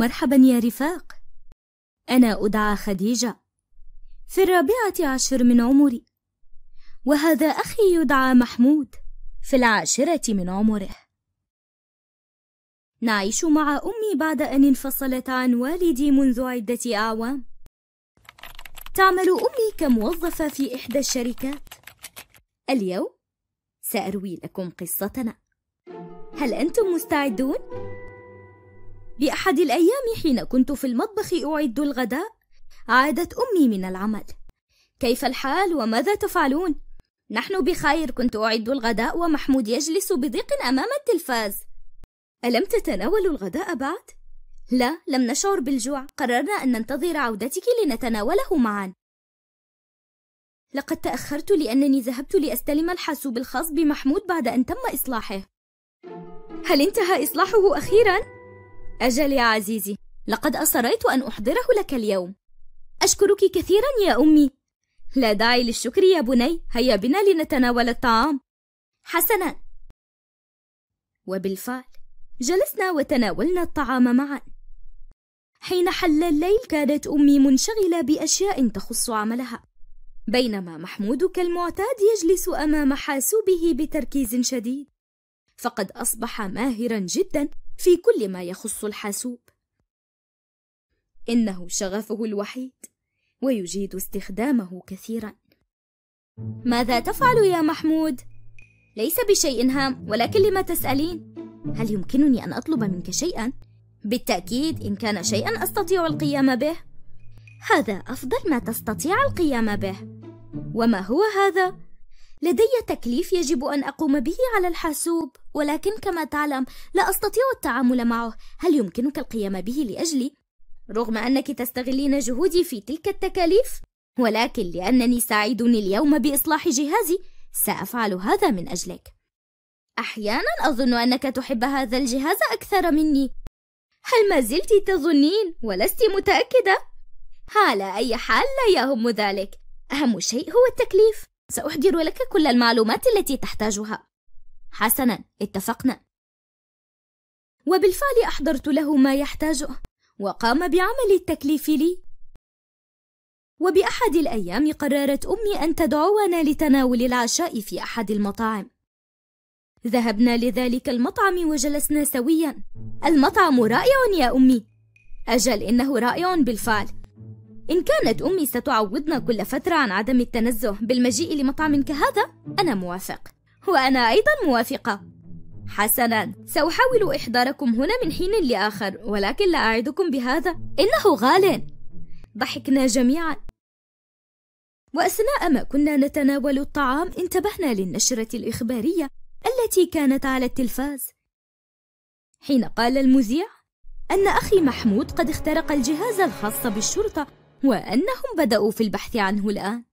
مرحبا يا رفاق أنا أدعى خديجة في الرابعة عشر من عمري وهذا أخي يدعى محمود في العاشرة من عمره نعيش مع أمي بعد أن انفصلت عن والدي منذ عدة أعوام تعمل أمي كموظفة في إحدى الشركات اليوم سأروي لكم قصتنا هل أنتم مستعدون؟ أحد الأيام حين كنت في المطبخ أعد الغداء عادت أمي من العمل كيف الحال وماذا تفعلون؟ نحن بخير كنت أعد الغداء ومحمود يجلس بضيق أمام التلفاز ألم تتناولوا الغداء بعد؟ لا لم نشعر بالجوع قررنا أن ننتظر عودتك لنتناوله معا لقد تأخرت لأنني ذهبت لأستلم الحاسوب الخاص بمحمود بعد أن تم إصلاحه هل انتهى إصلاحه أخيراً؟ أجل يا عزيزي لقد أصريت أن أحضره لك اليوم أشكرك كثيرا يا أمي لا داعي للشكر يا بني هيا بنا لنتناول الطعام حسنا وبالفعل جلسنا وتناولنا الطعام معا حين حل الليل كانت أمي منشغلة بأشياء تخص عملها بينما محمود كالمعتاد يجلس أمام حاسوبه بتركيز شديد فقد أصبح ماهرا جدا في كل ما يخص الحاسوب إنه شغفه الوحيد ويجيد استخدامه كثيرا ماذا تفعل يا محمود؟ ليس بشيء هام ولكن لما تسألين؟ هل يمكنني أن أطلب منك شيئا؟ بالتأكيد إن كان شيئا أستطيع القيام به هذا أفضل ما تستطيع القيام به وما هو هذا؟ لدي تكليف يجب أن أقوم به على الحاسوب ولكن كما تعلم لا أستطيع التعامل معه هل يمكنك القيام به لأجلي؟ رغم أنك تستغلين جهودي في تلك التكاليف ولكن لأنني سعيد اليوم بإصلاح جهازي سأفعل هذا من أجلك أحيانا أظن أنك تحب هذا الجهاز أكثر مني هل ما زلت تظنين ولست متأكدة؟ على أي حال لا يهم ذلك أهم شيء هو التكليف سأحضر لك كل المعلومات التي تحتاجها حسنا اتفقنا وبالفعل أحضرت له ما يحتاجه وقام بعمل التكليف لي وبأحد الأيام قررت أمي أن تدعونا لتناول العشاء في أحد المطاعم ذهبنا لذلك المطعم وجلسنا سويا المطعم رائع يا أمي أجل إنه رائع بالفعل إن كانت أمي ستعوضنا كل فترة عن عدم التنزه بالمجيء لمطعم كهذا أنا موافق وأنا أيضا موافقة حسنا سأحاول إحضاركم هنا من حين لآخر ولكن لا أعدكم بهذا إنه غال ضحكنا جميعا وأثناء ما كنا نتناول الطعام انتبهنا للنشرة الإخبارية التي كانت على التلفاز حين قال المذيع أن أخي محمود قد اخترق الجهاز الخاص بالشرطة وأنهم بدأوا في البحث عنه الآن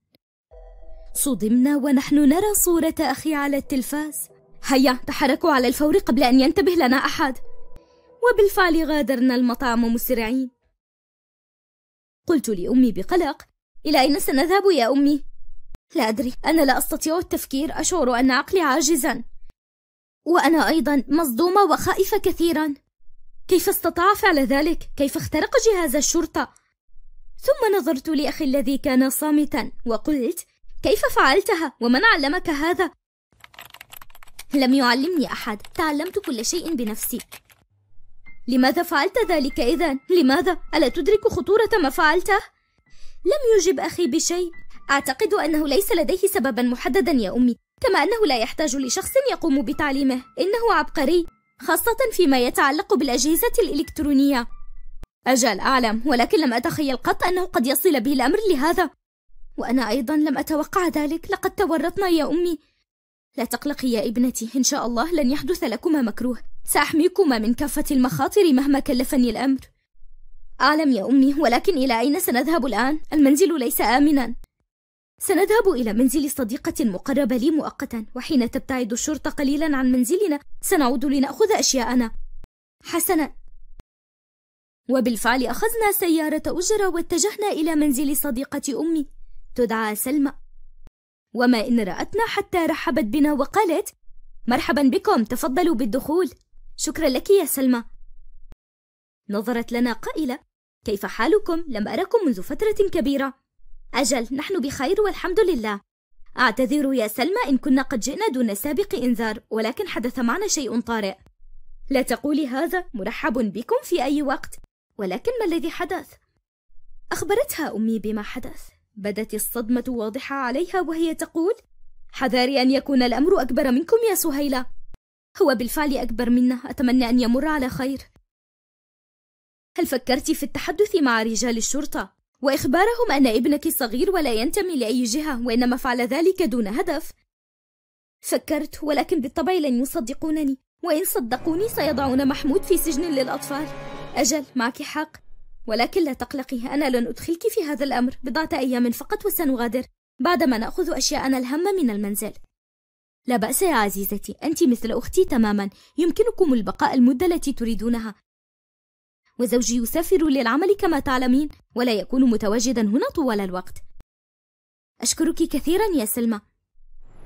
صدمنا ونحن نرى صورة أخي على التلفاز هيا تحركوا على الفور قبل أن ينتبه لنا أحد وبالفعل غادرنا المطعم مسرعين قلت لأمي بقلق إلى أين سنذهب يا أمي؟ لا أدري أنا لا أستطيع التفكير أشعر أن عقلي عاجزا وأنا أيضا مصدومة وخائفة كثيرا كيف استطاع فعل ذلك؟ كيف اخترق جهاز الشرطة؟ ثم نظرت لأخي الذي كان صامتا وقلت كيف فعلتها ومن علمك هذا لم يعلمني أحد تعلمت كل شيء بنفسي لماذا فعلت ذلك إذا؟ لماذا؟ ألا تدرك خطورة ما فعلته؟ لم يجب أخي بشيء أعتقد أنه ليس لديه سببا محددا يا أمي كما أنه لا يحتاج لشخص يقوم بتعليمه إنه عبقري خاصة فيما يتعلق بالأجهزة الإلكترونية أجل أعلم ولكن لم أتخيل قط أنه قد يصل به الأمر لهذا وأنا أيضا لم أتوقع ذلك لقد تورطنا يا أمي لا تقلقي يا ابنتي إن شاء الله لن يحدث لكما مكروه سأحميكما من كافة المخاطر مهما كلفني الأمر أعلم يا أمي ولكن إلى أين سنذهب الآن؟ المنزل ليس آمنا سنذهب إلى منزل صديقة مقربة لي مؤقتا وحين تبتعد الشرطة قليلا عن منزلنا سنعود لنأخذ أشياءنا حسنا وبالفعل أخذنا سيارة أجرة واتجهنا إلى منزل صديقة أمي تدعى سلمى وما إن رأتنا حتى رحبت بنا وقالت مرحبا بكم تفضلوا بالدخول شكرا لك يا سلمى نظرت لنا قائلة كيف حالكم لم أركم منذ فترة كبيرة أجل نحن بخير والحمد لله أعتذر يا سلمى إن كنا قد جئنا دون سابق إنذار ولكن حدث معنا شيء طارئ لا تقولي هذا مرحب بكم في أي وقت ولكن ما الذي حدث اخبرتها امي بما حدث بدت الصدمه واضحه عليها وهي تقول حذاري ان يكون الامر اكبر منكم يا سهيله هو بالفعل اكبر منا اتمنى ان يمر على خير هل فكرت في التحدث مع رجال الشرطه واخبارهم ان ابنك صغير ولا ينتمي لاي جهه وانما فعل ذلك دون هدف فكرت ولكن بالطبع لن يصدقونني وان صدقوني سيضعون محمود في سجن للاطفال أجل معك حق ولكن لا تقلقي أنا لن أدخلك في هذا الأمر بضعة أيام فقط وسنغادر بعدما نأخذ أشياءنا الهامة من المنزل لا بأس يا عزيزتي أنت مثل أختي تماما يمكنكم البقاء المدة التي تريدونها وزوجي يسافر للعمل كما تعلمين ولا يكون متواجدا هنا طوال الوقت أشكرك كثيرا يا سلمى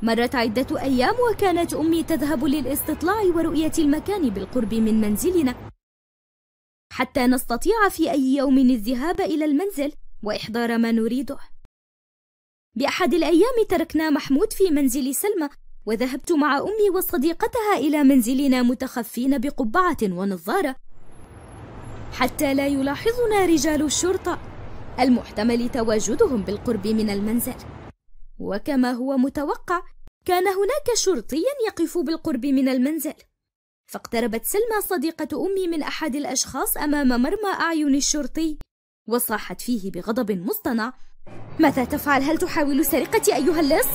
مرت عدة أيام وكانت أمي تذهب للاستطلاع ورؤية المكان بالقرب من منزلنا حتى نستطيع في أي يوم الذهاب إلى المنزل وإحضار ما نريده بأحد الأيام تركنا محمود في منزل سلمى وذهبت مع أمي وصديقتها إلى منزلنا متخفين بقبعة ونظارة حتى لا يلاحظنا رجال الشرطة المحتمل تواجدهم بالقرب من المنزل وكما هو متوقع كان هناك شرطي يقف بالقرب من المنزل فاقتربت سلمى صديقة أمي من أحد الأشخاص أمام مرمى أعين الشرطي وصاحت فيه بغضب مصطنع ماذا تفعل هل تحاول سرقتي أيها اللص؟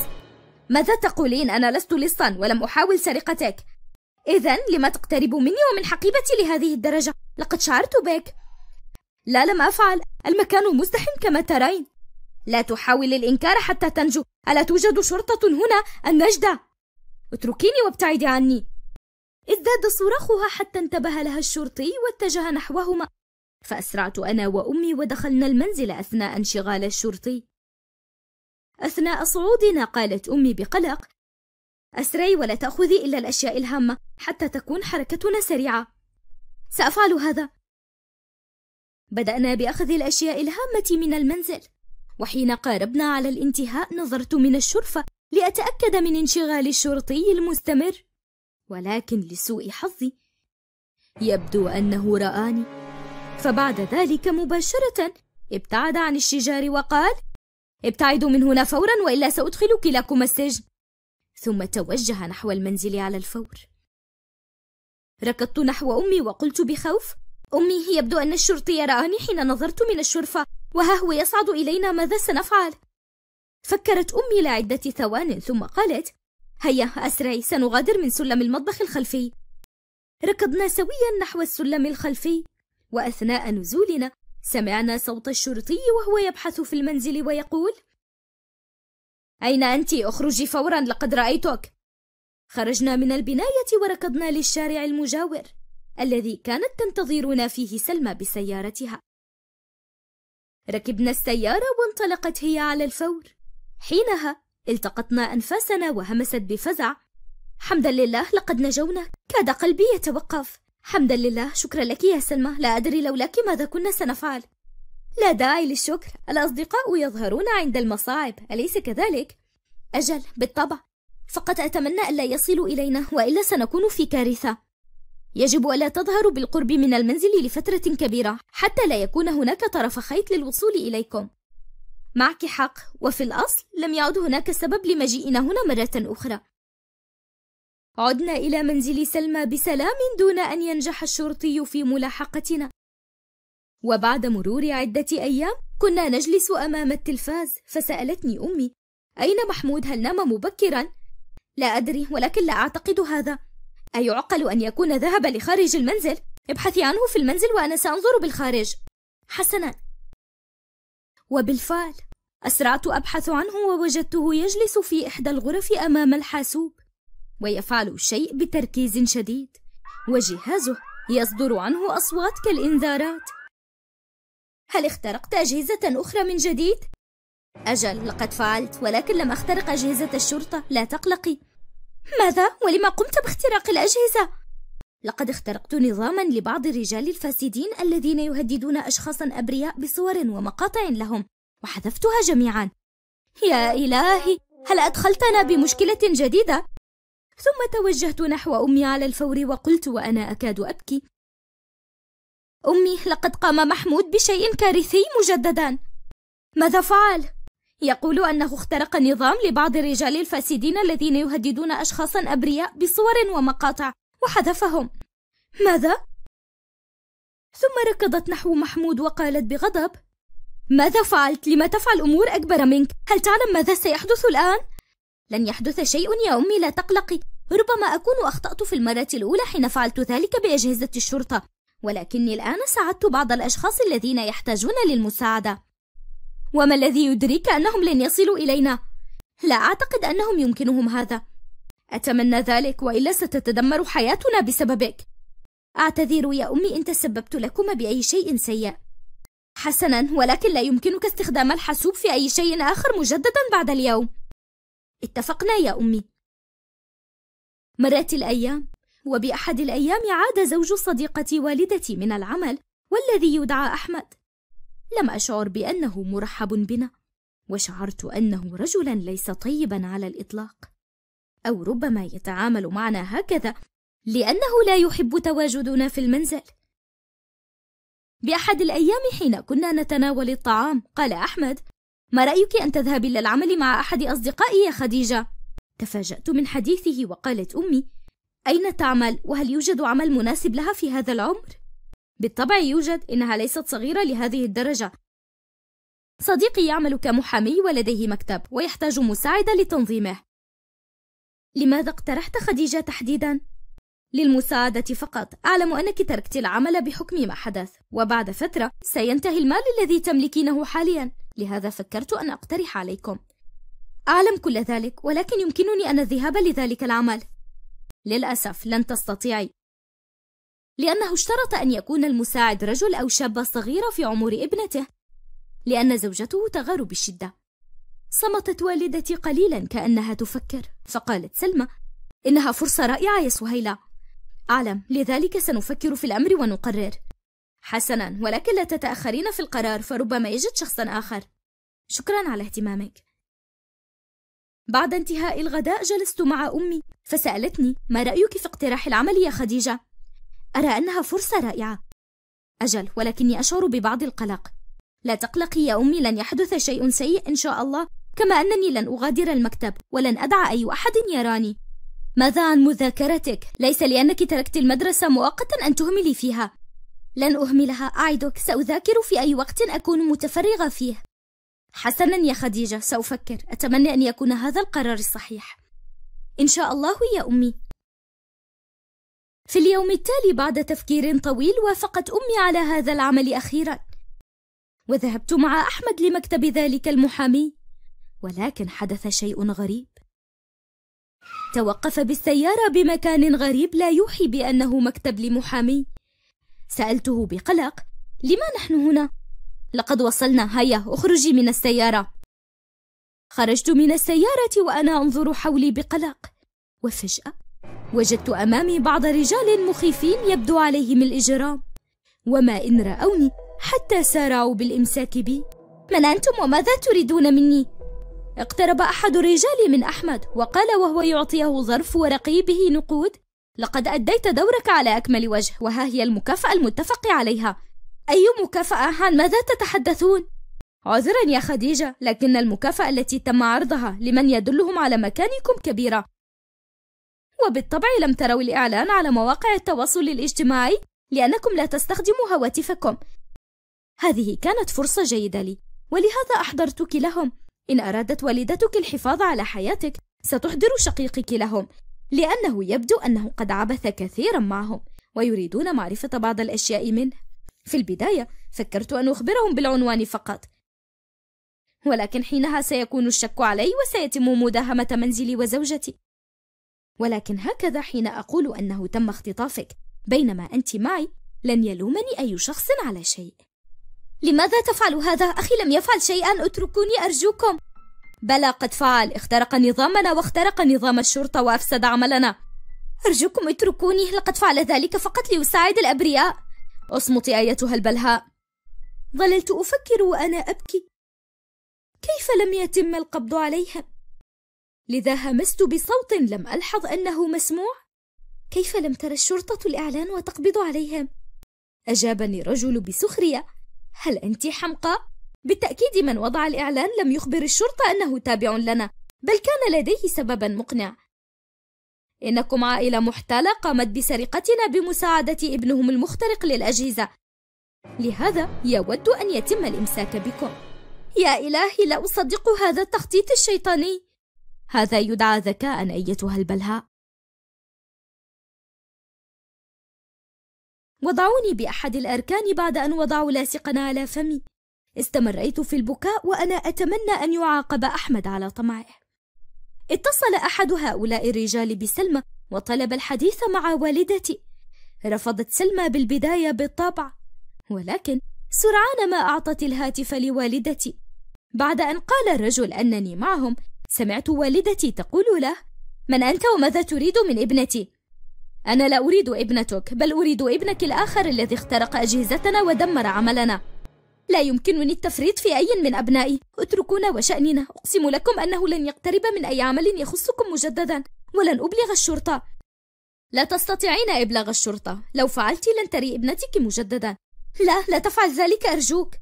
ماذا تقولين أنا لست لصا ولم أحاول سرقتك إذا لما تقترب مني ومن حقيبتي لهذه الدرجة لقد شعرت بك لا لم أفعل المكان مزدحم كما ترين لا تحاول الإنكار حتى تنجو ألا توجد شرطة هنا النجدة اتركيني وابتعدي عني ازداد صراخها حتى انتبه لها الشرطي واتجه نحوهما فأسرعت أنا وأمي ودخلنا المنزل أثناء انشغال الشرطي أثناء صعودنا قالت أمي بقلق أسرعي ولا تأخذي إلا الأشياء الهامة حتى تكون حركتنا سريعة سأفعل هذا بدأنا بأخذ الأشياء الهامة من المنزل وحين قاربنا على الانتهاء نظرت من الشرفة لأتأكد من انشغال الشرطي المستمر ولكن لسوء حظي يبدو أنه رآني فبعد ذلك مباشرة ابتعد عن الشجار وقال ابتعدوا من هنا فورا وإلا سأدخل كلاكما السجن ثم توجه نحو المنزل على الفور ركضت نحو أمي وقلت بخوف أمي يبدو أن الشرطي رآني حين نظرت من الشرفة وها هو يصعد إلينا ماذا سنفعل؟ فكرت أمي لعدة ثوان ثم قالت هيا أسرعي سنغادر من سلم المطبخ الخلفي ركضنا سويا نحو السلم الخلفي وأثناء نزولنا سمعنا صوت الشرطي وهو يبحث في المنزل ويقول أين أنت؟ اخرجي فورا لقد رأيتك خرجنا من البناية وركضنا للشارع المجاور الذي كانت تنتظرنا فيه سلمى بسيارتها ركبنا السيارة وانطلقت هي على الفور حينها التقطنا أنفاسنا وهمست بفزع حمدا لله لقد نجونا كاد قلبي يتوقف حمدا لله شكرا لك يا سلمى لا أدري لولاك ماذا كنا سنفعل لا داعي للشكر الأصدقاء يظهرون عند المصاعب أليس كذلك؟ أجل بالطبع فقط أتمنى ألا يصلوا إلينا وإلا سنكون في كارثة يجب ألا تظهروا بالقرب من المنزل لفترة كبيرة حتى لا يكون هناك طرف خيط للوصول إليكم معك حق وفي الأصل لم يعد هناك سبب لمجيئنا هنا مرة أخرى عدنا إلى منزل سلمى بسلام دون أن ينجح الشرطي في ملاحقتنا وبعد مرور عدة أيام كنا نجلس أمام التلفاز فسألتني أمي أين محمود هل نام مبكرا؟ لا أدري ولكن لا أعتقد هذا أيعقل أن يكون ذهب لخارج المنزل؟ ابحثي عنه في المنزل وأنا سأنظر بالخارج حسنا وبالفعل أسرعت أبحث عنه ووجدته يجلس في إحدى الغرف أمام الحاسوب ويفعل الشيء بتركيز شديد وجهازه يصدر عنه أصوات كالإنذارات هل اخترقت أجهزة أخرى من جديد؟ أجل لقد فعلت ولكن لم أخترق أجهزة الشرطة لا تقلقي ماذا؟ ولما قمت باختراق الأجهزة؟ لقد اخترقت نظاما لبعض الرجال الفاسدين الذين يهددون أشخاصا أبرياء بصور ومقاطع لهم وحذفتها جميعا يا إلهي هل أدخلتنا بمشكلة جديدة؟ ثم توجهت نحو أمي على الفور وقلت وأنا أكاد أبكي أمي لقد قام محمود بشيء كارثي مجددا ماذا فعل؟ يقول أنه اخترق نظام لبعض الرجال الفاسدين الذين يهددون أشخاصا أبرياء بصور ومقاطع وحذفهم ماذا؟ ثم ركضت نحو محمود وقالت بغضب ماذا فعلت؟ لما تفعل أمور أكبر منك؟ هل تعلم ماذا سيحدث الآن؟ لن يحدث شيء يا أمي لا تقلقي ربما أكون أخطأت في المرة الأولى حين فعلت ذلك بأجهزة الشرطة ولكني الآن ساعدت بعض الأشخاص الذين يحتاجون للمساعدة وما الذي يدريك أنهم لن يصلوا إلينا؟ لا أعتقد أنهم يمكنهم هذا أتمنى ذلك وإلا ستتدمر حياتنا بسببك أعتذر يا أمي إن تسببت لكما بأي شيء سيء حسنا ولكن لا يمكنك استخدام الحاسوب في أي شيء آخر مجددا بعد اليوم اتفقنا يا أمي مرت الأيام وبأحد الأيام عاد زوج صديقة والدتي من العمل والذي يدعى أحمد لم أشعر بأنه مرحب بنا وشعرت أنه رجلا ليس طيبا على الإطلاق أو ربما يتعامل معنا هكذا لأنه لا يحب تواجدنا في المنزل. بأحد الأيام حين كنا نتناول الطعام قال أحمد: ما رأيك أن تذهبي إلى العمل مع أحد أصدقائي يا خديجة؟ تفاجأت من حديثه وقالت أمي: أين تعمل وهل يوجد عمل مناسب لها في هذا العمر؟ بالطبع يوجد إنها ليست صغيرة لهذه الدرجة صديقي يعمل كمحامي ولديه مكتب ويحتاج مساعدة لتنظيمه لماذا اقترحت خديجة تحديدا؟ للمساعدة فقط أعلم أنك تركت العمل بحكم ما حدث وبعد فترة سينتهي المال الذي تملكينه حاليا لهذا فكرت أن أقترح عليكم أعلم كل ذلك ولكن يمكنني أن الذهاب لذلك العمل للأسف لن تستطيعي لأنه اشترط أن يكون المساعد رجل أو شابة صغيرة في عمر ابنته لأن زوجته تغار بالشدة صمتت والدتي قليلا كأنها تفكر فقالت سلمى إنها فرصة رائعة يا سهيلة أعلم لذلك سنفكر في الأمر ونقرر حسنا ولكن لا تتأخرين في القرار فربما يجد شخصا آخر شكرا على اهتمامك بعد انتهاء الغداء جلست مع أمي فسألتني ما رأيك في اقتراح العمل يا خديجة؟ أرى أنها فرصة رائعة أجل ولكني أشعر ببعض القلق لا تقلقي يا أمي لن يحدث شيء سيء إن شاء الله كما أنني لن أغادر المكتب ولن أدع أي أحد يراني ماذا عن مذاكرتك؟ ليس لأنك تركت المدرسة مؤقتا أن تهملي فيها لن أهملها أعدك سأذاكر في أي وقت أكون متفرغة فيه حسنا يا خديجة سأفكر أتمنى أن يكون هذا القرار الصحيح إن شاء الله يا أمي في اليوم التالي بعد تفكير طويل وافقت أمي على هذا العمل أخيرا وذهبت مع أحمد لمكتب ذلك المحامي ولكن حدث شيء غريب توقف بالسيارة بمكان غريب لا يوحي بأنه مكتب لمحامي سألته بقلق لما نحن هنا؟ لقد وصلنا هيا اخرجي من السيارة خرجت من السيارة وأنا أنظر حولي بقلق وفجأة وجدت أمامي بعض رجال مخيفين يبدو عليهم الإجرام وما إن رأوني حتى سارعوا بالإمساك بي من أنتم وماذا تريدون مني؟ اقترب أحد الرجال من أحمد وقال وهو يعطيه ظرف ورقي به نقود لقد أديت دورك على أكمل وجه وها هي المكافأة المتفق عليها أي مكافأة عن ماذا تتحدثون؟ عذرا يا خديجة لكن المكافأة التي تم عرضها لمن يدلهم على مكانكم كبيرة وبالطبع لم تروا الإعلان على مواقع التواصل الاجتماعي لأنكم لا تستخدموا هواتفكم هذه كانت فرصة جيدة لي ولهذا أحضرتك لهم إن أرادت والدتك الحفاظ على حياتك ستحضر شقيقك لهم لأنه يبدو أنه قد عبث كثيرا معهم ويريدون معرفة بعض الأشياء منه في البداية فكرت أن أخبرهم بالعنوان فقط ولكن حينها سيكون الشك علي وسيتم مداهمة منزلي وزوجتي ولكن هكذا حين أقول أنه تم اختطافك بينما أنت معي لن يلومني أي شخص على شيء لماذا تفعل هذا؟ أخي لم يفعل شيئا اتركوني أرجوكم بلى قد فعل اخترق نظامنا واخترق نظام الشرطة وأفسد عملنا أرجوكم اتركوني لقد فعل ذلك فقط ليساعد الأبرياء اصمتي أيتها البلهاء ظللت أفكر وأنا أبكي كيف لم يتم القبض عليهم؟ لذا همست بصوت لم ألحظ أنه مسموع كيف لم ترى الشرطة الإعلان وتقبض عليهم؟ أجابني الرجل بسخرية هل أنت حمقى؟ بالتأكيد من وضع الإعلان لم يخبر الشرطة أنه تابع لنا بل كان لديه سببا مقنع إنكم عائلة محتالة قامت بسرقتنا بمساعدة ابنهم المخترق للأجهزة لهذا يود أن يتم الإمساك بكم يا إلهي لا أصدق هذا التخطيط الشيطاني هذا يدعى ذكاء أيتها البلهاء وضعوني بأحد الأركان بعد أن وضعوا لاصقا على فمي استمريت في البكاء وأنا أتمنى أن يعاقب أحمد على طمعه اتصل أحد هؤلاء الرجال بسلمى وطلب الحديث مع والدتي رفضت سلمى بالبداية بالطبع ولكن سرعان ما أعطت الهاتف لوالدتي بعد أن قال الرجل أنني معهم سمعت والدتي تقول له من أنت وماذا تريد من ابنتي أنا لا أريد ابنتك بل أريد ابنك الآخر الذي اخترق أجهزتنا ودمر عملنا لا يمكنني التفريط في أي من أبنائي اتركونا وشأننا أقسم لكم أنه لن يقترب من أي عمل يخصكم مجددا ولن أبلغ الشرطة لا تستطيعين إبلاغ الشرطة لو فعلت لن تري ابنتك مجددا لا لا تفعل ذلك أرجوك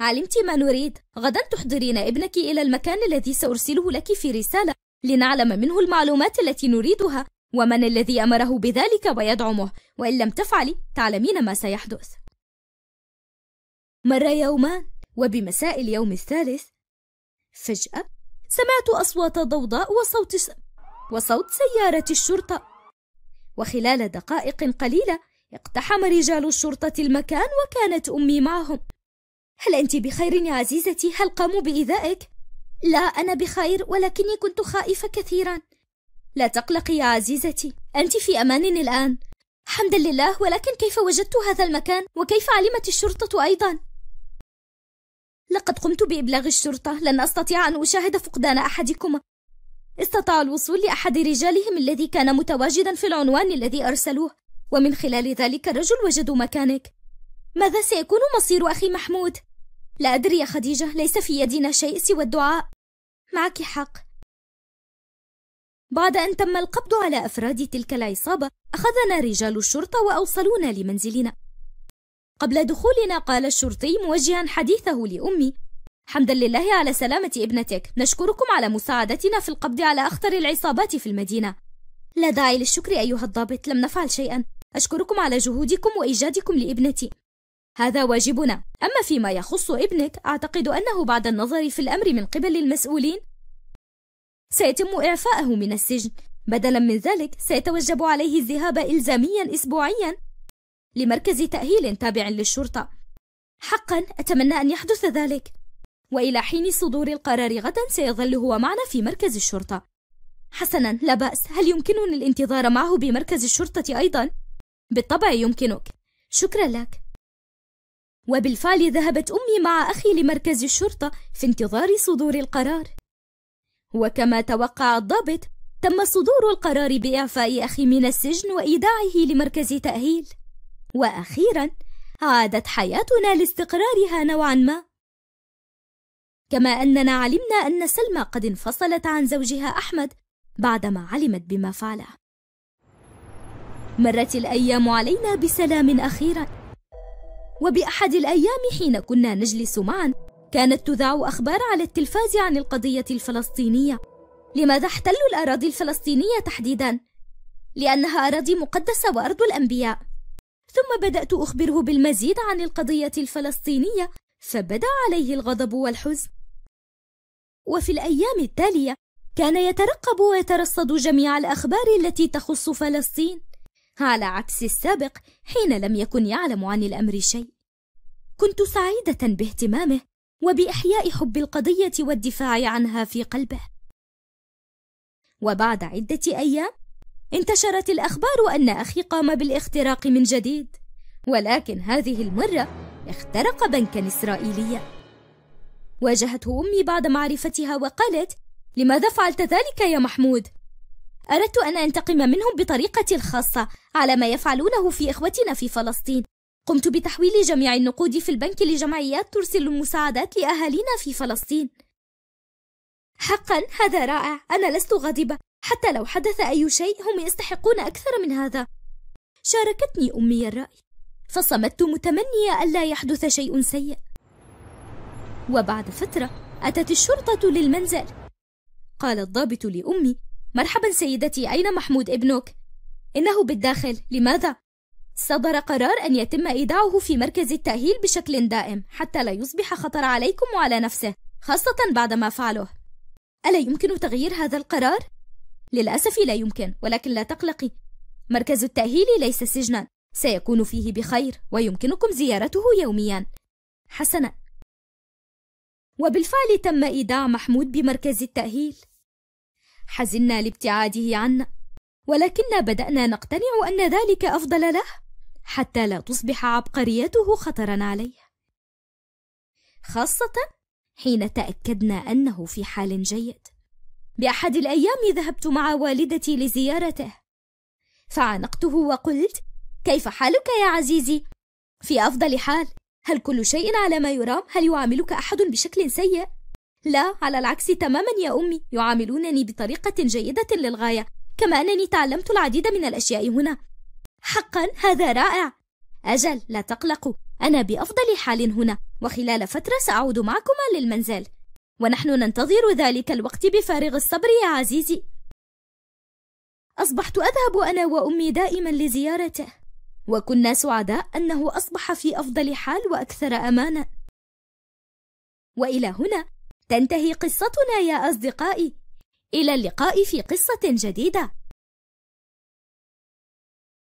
علمت ما نريد غدا تحضرين ابنك إلى المكان الذي سأرسله لك في رسالة لنعلم منه المعلومات التي نريدها ومن الذي أمره بذلك ويدعمه وإن لم تفعلي تعلمين ما سيحدث مر يومان وبمساء اليوم الثالث فجأة سمعت أصوات ضوضاء وصوت س... وصوت سيارة الشرطة وخلال دقائق قليلة اقتحم رجال الشرطة المكان وكانت أمي معهم هل أنت بخير يا عزيزتي؟ هل قاموا بإيذائك؟ لا أنا بخير ولكني كنت خائفة كثيرا لا تقلقي يا عزيزتي أنت في أمان الآن حمدا لله ولكن كيف وجدت هذا المكان وكيف علمت الشرطة أيضا؟ لقد قمت بإبلاغ الشرطة لن أستطيع أن أشاهد فقدان أحدكما استطاع الوصول لأحد رجالهم الذي كان متواجدا في العنوان الذي أرسلوه ومن خلال ذلك الرجل وجدوا مكانك ماذا سيكون مصير أخي محمود؟ لا أدري يا خديجة ليس في يدنا شيء سوى الدعاء معك حق بعد أن تم القبض على أفراد تلك العصابة أخذنا رجال الشرطة وأوصلونا لمنزلنا قبل دخولنا قال الشرطي موجها حديثه لأمي حمدا لله على سلامة ابنتك نشكركم على مساعدتنا في القبض على أخطر العصابات في المدينة لا داعي للشكر أيها الضابط لم نفعل شيئا أشكركم على جهودكم وإيجادكم لابنتي هذا واجبنا أما فيما يخص ابنك أعتقد أنه بعد النظر في الأمر من قبل المسؤولين سيتم إعفائه من السجن بدلا من ذلك سيتوجب عليه الذهاب إلزاميا أسبوعيا لمركز تأهيل تابع للشرطة حقا أتمنى أن يحدث ذلك وإلى حين صدور القرار غدا سيظل هو معنا في مركز الشرطة حسنا لا بأس هل يمكنني الانتظار معه بمركز الشرطة أيضا؟ بالطبع يمكنك شكرا لك وبالفعل ذهبت أمي مع أخي لمركز الشرطة في انتظار صدور القرار وكما توقع الضابط تم صدور القرار بإعفاء أخي من السجن وإيداعه لمركز تأهيل وأخيرا عادت حياتنا لاستقرارها نوعا ما كما أننا علمنا أن سلمى قد انفصلت عن زوجها أحمد بعدما علمت بما فعله مرت الأيام علينا بسلام أخيرا وبأحد الأيام حين كنا نجلس معا كانت تذاع أخبار على التلفاز عن القضية الفلسطينية لماذا احتلوا الأراضي الفلسطينية تحديدا؟ لأنها أراضي مقدسة وأرض الأنبياء ثم بدأت أخبره بالمزيد عن القضية الفلسطينية فبدا عليه الغضب والحزن وفي الأيام التالية كان يترقب ويترصد جميع الأخبار التي تخص فلسطين على عكس السابق حين لم يكن يعلم عن الأمر شيء كنت سعيدة باهتمامه وبإحياء حب القضية والدفاع عنها في قلبه. وبعد عدة أيام انتشرت الأخبار أن أخي قام بالاختراق من جديد، ولكن هذه المرة اخترق بنكا إسرائيليا. واجهته أمي بعد معرفتها وقالت: لماذا فعلت ذلك يا محمود؟ أردت أن أنتقم منهم بطريقتي الخاصة على ما يفعلونه في إخوتنا في فلسطين، قمت بتحويل جميع النقود في البنك لجمعيات ترسل المساعدات لأهالينا في فلسطين حقا هذا رائع أنا لست غاضبة حتى لو حدث أي شيء هم يستحقون أكثر من هذا شاركتني أمي الرأي فصمت متمنية ألا يحدث شيء سيء وبعد فترة أتت الشرطة للمنزل قال الضابط لأمي مرحبا سيدتي أين محمود ابنك؟ إنه بالداخل لماذا؟ صدر قرار أن يتم إيداعه في مركز التأهيل بشكل دائم حتى لا يصبح خطر عليكم وعلى نفسه خاصة بعد ما فعله ألا يمكن تغيير هذا القرار؟ للأسف لا يمكن ولكن لا تقلقي مركز التأهيل ليس سجنا سيكون فيه بخير ويمكنكم زيارته يوميا حسنا وبالفعل تم إيداع محمود بمركز التأهيل حزنا لابتعاده عنا ولكننا بدأنا نقتنع أن ذلك أفضل له حتى لا تصبح عبقريته خطرا عليه خاصة حين تأكدنا أنه في حال جيد بأحد الأيام ذهبت مع والدتي لزيارته فعانقته وقلت كيف حالك يا عزيزي؟ في أفضل حال هل كل شيء على ما يرام؟ هل يعاملك أحد بشكل سيء؟ لا على العكس تماما يا أمي يعاملونني بطريقة جيدة للغاية كما أنني تعلمت العديد من الأشياء هنا حقا هذا رائع أجل لا تقلقوا أنا بأفضل حال هنا وخلال فترة سأعود معكما للمنزل ونحن ننتظر ذلك الوقت بفارغ الصبر يا عزيزي أصبحت أذهب أنا وأمي دائما لزيارته وكنا سعداء أنه أصبح في أفضل حال وأكثر أمانا وإلى هنا تنتهي قصتنا يا أصدقائي إلى اللقاء في قصة جديدة